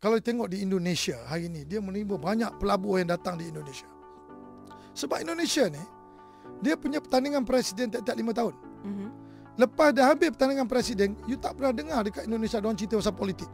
Kalau tengok di Indonesia hari ini, dia menerima banyak pelabur yang datang di Indonesia. Sebab Indonesia ni, dia punya pertandingan presiden tiap-tiap lima tahun. Mm-hmm. Lepas dah habis pertandingan presiden, you tak pernah dengar dekat Indonesia, diorang cerita pasal politik.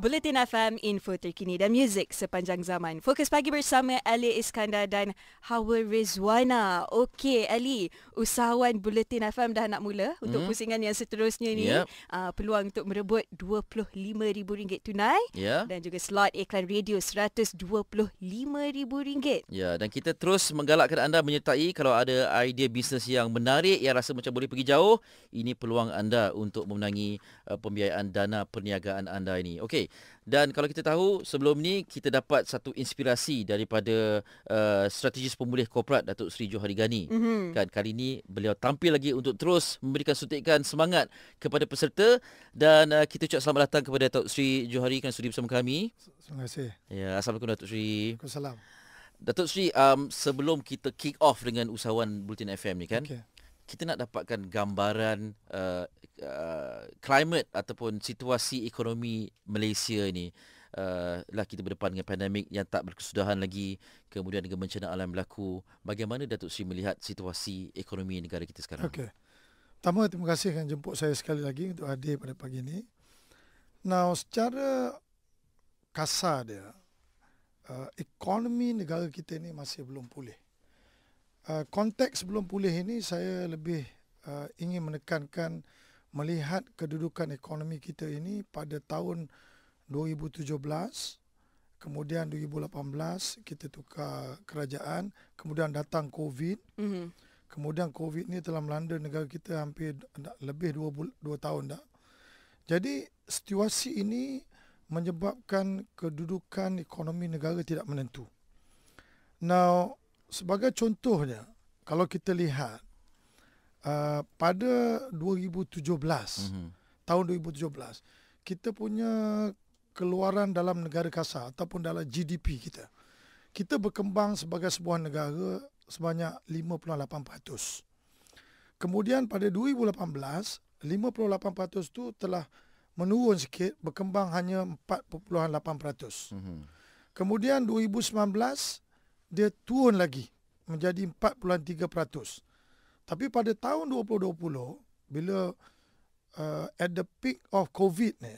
Buletin FM, info terkini dan muzik sepanjang zaman. Fokus pagi bersama Ali Iskandar dan Hawa Rizwana. Okey, Ali, usahawan Buletin FM dah nak mula hmm untuk pusingan yang seterusnya ni. Yep. Uh, peluang untuk merebut RM25,000 tunai yeah. dan juga slot iklan radio RM125,000. Ya, yeah, dan kita terus menggalakkan anda menyertai kalau ada idea bisnes yang menarik yang rasa macam boleh pergi jauh. Ini peluang anda untuk memenangi uh, pembiayaan dana perniagaan anda ini. Okey. Dan kalau kita tahu sebelum ni kita dapat satu inspirasi daripada uh, strategis pemulih korporat Datuk Sri Johari Gani. Mm-hmm. Kan kali ini beliau tampil lagi untuk terus memberikan suntikan semangat kepada peserta dan uh, kita ucap selamat datang kepada Datuk Sri Johari kan sudi bersama kami. Terima kasih. Ya, assalamualaikum Datuk Sri. Waalaikumsalam. Datuk Sri um, sebelum kita kick off dengan usahawan Bulletin FM ni kan, okay kita nak dapatkan gambaran uh, uh, climate ataupun situasi ekonomi Malaysia ini. Uh, lah kita berdepan dengan pandemik yang tak berkesudahan lagi kemudian dengan bencana alam berlaku bagaimana Datuk Sri melihat situasi ekonomi negara kita sekarang okey pertama terima kasih kerana jemput saya sekali lagi untuk hadir pada pagi ini now secara kasar dia uh, ekonomi negara kita ini masih belum pulih Uh, konteks sebelum pulih ini saya lebih uh, ingin menekankan melihat kedudukan ekonomi kita ini pada tahun 2017 kemudian 2018 kita tukar kerajaan kemudian datang covid mm-hmm. kemudian covid ni telah melanda negara kita hampir lebih 2 2 tahun dah jadi situasi ini menyebabkan kedudukan ekonomi negara tidak menentu now sebagai contohnya kalau kita lihat uh, pada 2017 mm-hmm. tahun 2017 kita punya keluaran dalam negara kasar ataupun dalam GDP kita kita berkembang sebagai sebuah negara sebanyak 58%. Kemudian pada 2018 58% itu telah menurun sikit berkembang hanya 4.8%. Mm-hmm. Kemudian 2019 dia turun lagi menjadi 43%. Tapi pada tahun 2020 bila uh, at the peak of COVID ni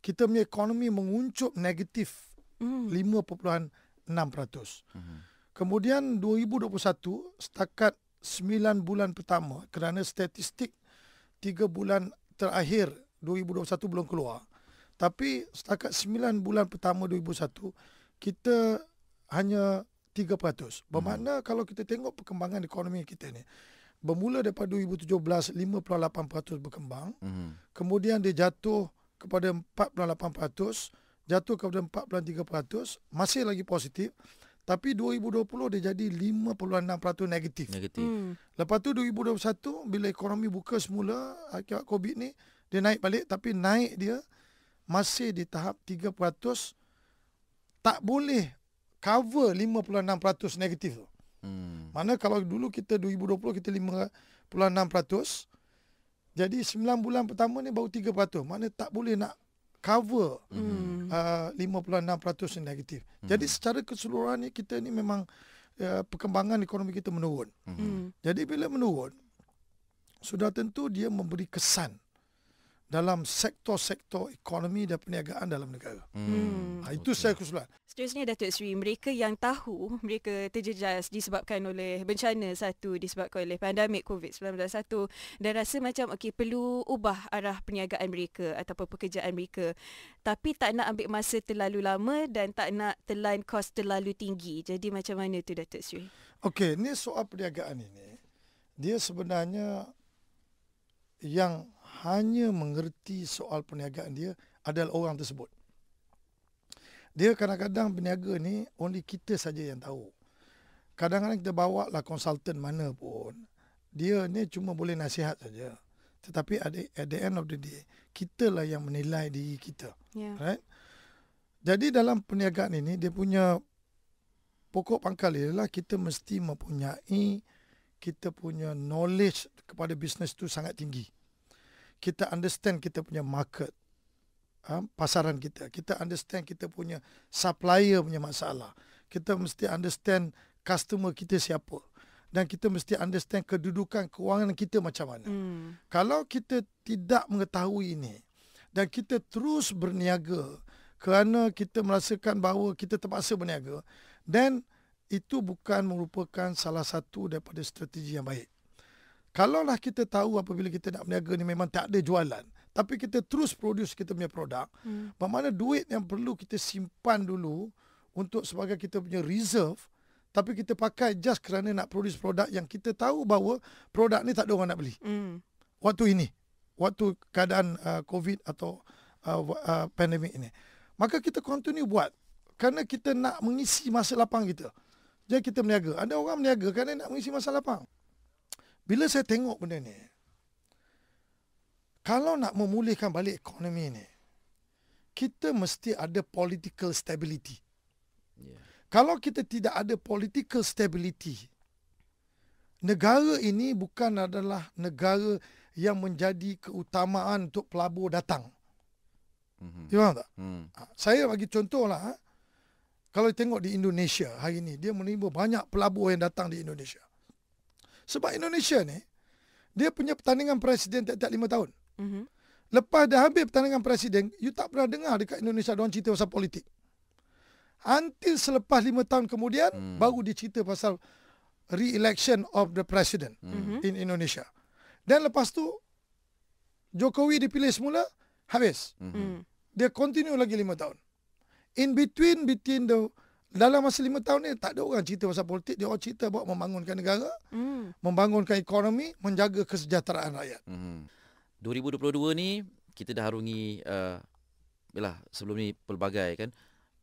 kita punya ekonomi menguncup negatif mm. 5.6%. Mm-hmm. Kemudian 2021 setakat 9 bulan pertama kerana statistik 3 bulan terakhir 2021 belum keluar. Tapi setakat 9 bulan pertama 2001 kita hanya 3%. Bermakna hmm. kalau kita tengok perkembangan ekonomi kita ni bermula daripada 2017 58% berkembang, hmm. kemudian dia jatuh kepada 4.8%, jatuh kepada 4.3%, masih lagi positif. Tapi 2020 dia jadi 5.6% negatif. negatif. Hmm. Lepas tu 2021 bila ekonomi buka semula akibat COVID ni, dia naik balik tapi naik dia masih di tahap 3%. Tak boleh cover 56% negatif tu. Hmm. Mana kalau dulu kita 2020 kita 56%. Jadi 9 bulan pertama ni baru 3%. Mana tak boleh nak cover hmm. uh, 56% negatif. Hmm. Jadi secara keseluruhan ni kita ni memang uh, perkembangan ekonomi kita menurun. Hmm. hmm. Jadi bila menurun sudah tentu dia memberi kesan dalam sektor-sektor ekonomi dan perniagaan dalam negara. Hmm. hmm. Ha, itu okay. saya kesulitan. Seterusnya Datuk Sri, mereka yang tahu mereka terjejas disebabkan oleh bencana satu disebabkan oleh pandemik COVID-19 satu dan rasa macam okay, perlu ubah arah perniagaan mereka ataupun pekerjaan mereka tapi tak nak ambil masa terlalu lama dan tak nak telan kos terlalu tinggi. Jadi macam mana tu Datuk Sri? Okey, ni soal perniagaan ini. Dia sebenarnya yang hanya mengerti soal perniagaan dia adalah orang tersebut. Dia kadang-kadang berniaga ni only kita saja yang tahu. Kadang-kadang kita bawa lah konsultan mana pun. Dia ni cuma boleh nasihat saja. Tetapi at the end of the day, kita lah yang menilai diri kita. Yeah. Right? Jadi dalam perniagaan ini, dia punya pokok pangkal ialah kita mesti mempunyai kita punya knowledge kepada bisnes tu sangat tinggi kita understand kita punya market ha, pasaran kita kita understand kita punya supplier punya masalah kita mesti understand customer kita siapa dan kita mesti understand kedudukan kewangan kita macam mana hmm. kalau kita tidak mengetahui ini dan kita terus berniaga kerana kita merasakan bahawa kita terpaksa berniaga dan itu bukan merupakan salah satu daripada strategi yang baik Kalaulah kita tahu apabila kita nak berniaga ni memang tak ada jualan. Tapi kita terus produce kita punya produk. Hmm. Bagaimana duit yang perlu kita simpan dulu untuk sebagai kita punya reserve. Tapi kita pakai just kerana nak produce produk yang kita tahu bahawa produk ni tak ada orang nak beli. Hmm. Waktu ini. Waktu keadaan uh, COVID atau uh, uh, pandemik ini. Maka kita continue buat. Kerana kita nak mengisi masa lapang kita. Jadi kita berniaga. Ada orang berniaga kerana nak mengisi masa lapang. Bila saya tengok benda ni, kalau nak memulihkan balik ekonomi ni, kita mesti ada political stability. Kalau kita tidak ada political stability, negara ini bukan adalah negara yang menjadi keutamaan untuk pelabur datang. Mm-hmm. tak? Mm. Saya bagi contoh lah, ha, kalau tengok di Indonesia hari ini, dia menerima banyak pelabur yang datang di Indonesia. Sebab Indonesia ni dia punya pertandingan presiden tiap-tiap lima tahun. Mm-hmm. Lepas dah habis pertandingan presiden, you tak pernah dengar dekat Indonesia orang cerita pasal politik. Until selepas lima tahun kemudian mm. baru dia pasal re-election of the president mm-hmm. in Indonesia. Dan lepas tu Jokowi dipilih semula habis. Mm-hmm. Dia continue lagi lima tahun. In between between the dalam masa lima tahun ni tak ada orang cerita pasal politik dia orang cerita buat membangunkan negara hmm. membangunkan ekonomi menjaga kesejahteraan rakyat hmm. 2022 ni kita dah harungi uh, sebelum ni pelbagai kan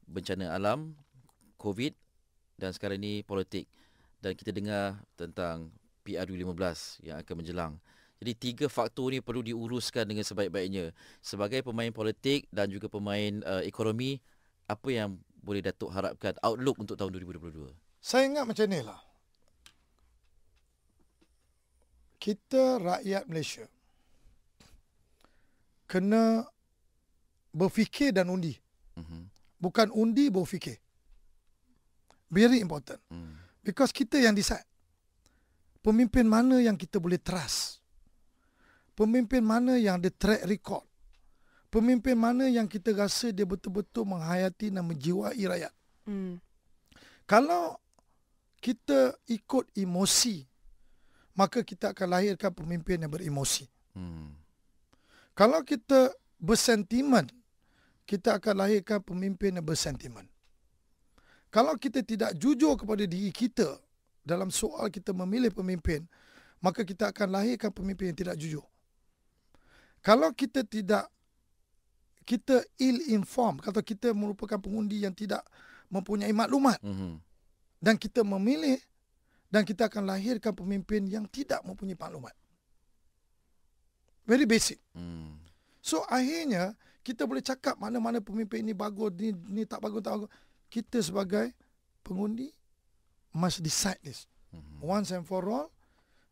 bencana alam covid dan sekarang ni politik dan kita dengar tentang PRU15 yang akan menjelang jadi tiga faktor ni perlu diuruskan dengan sebaik-baiknya sebagai pemain politik dan juga pemain uh, ekonomi apa yang boleh Datuk harapkan outlook untuk tahun 2022? Saya ingat macam ni lah. Kita rakyat Malaysia kena berfikir dan undi. Mm-hmm. Bukan undi, berfikir. Very important. Mm. Because kita yang decide. Pemimpin mana yang kita boleh trust. Pemimpin mana yang ada track record pemimpin mana yang kita rasa dia betul-betul menghayati dan menjiwai rakyat. Hmm. Kalau kita ikut emosi, maka kita akan lahirkan pemimpin yang beremosi. Hmm. Kalau kita bersentimen, kita akan lahirkan pemimpin yang bersentimen. Kalau kita tidak jujur kepada diri kita dalam soal kita memilih pemimpin, maka kita akan lahirkan pemimpin yang tidak jujur. Kalau kita tidak kita ill inform kata kita merupakan pengundi yang tidak mempunyai maklumat mm-hmm. dan kita memilih dan kita akan lahirkan pemimpin yang tidak mempunyai maklumat very basic mm. so akhirnya kita boleh cakap mana-mana pemimpin ini bagus ni ni tak bagus tak bagus kita sebagai pengundi must decide this mm-hmm. once and for all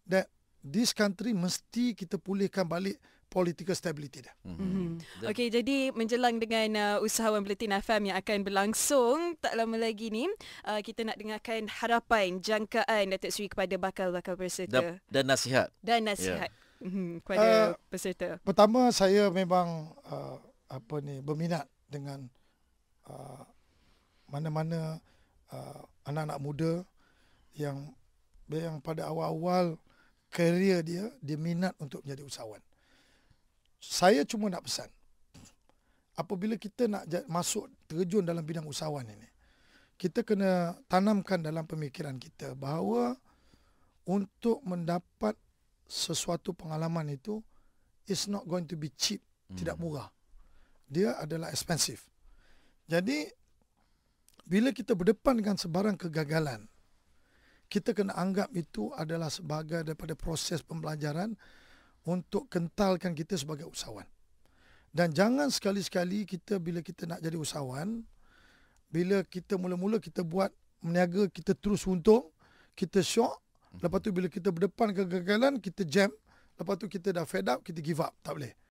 that this country mesti kita pulihkan balik political stability dia. Mm-hmm. Okey, jadi menjelang dengan uh, usahawan Belitin FM yang akan berlangsung tak lama lagi ni, uh, kita nak dengarkan harapan, jangkaan Datuk Seri kepada bakal-bakal peserta. Dan, dan nasihat. Dan ya. nasihat yeah. Mhm, kepada uh, peserta. Pertama, saya memang uh, apa ni berminat dengan uh, mana-mana uh, anak-anak muda yang yang pada awal-awal kerjaya dia dia minat untuk menjadi usahawan saya cuma nak pesan apabila kita nak masuk terjun dalam bidang usahawan ini kita kena tanamkan dalam pemikiran kita bahawa untuk mendapat sesuatu pengalaman itu it's not going to be cheap hmm. tidak murah dia adalah expensive jadi bila kita berdepan dengan sebarang kegagalan kita kena anggap itu adalah sebagai daripada proses pembelajaran untuk kentalkan kita sebagai usahawan. Dan jangan sekali-sekali kita bila kita nak jadi usahawan, bila kita mula-mula kita buat meniaga kita terus untung, kita syok, mhm. lepas tu bila kita berdepan kegagalan kita jam, lepas tu kita dah fed up, kita give up, tak boleh.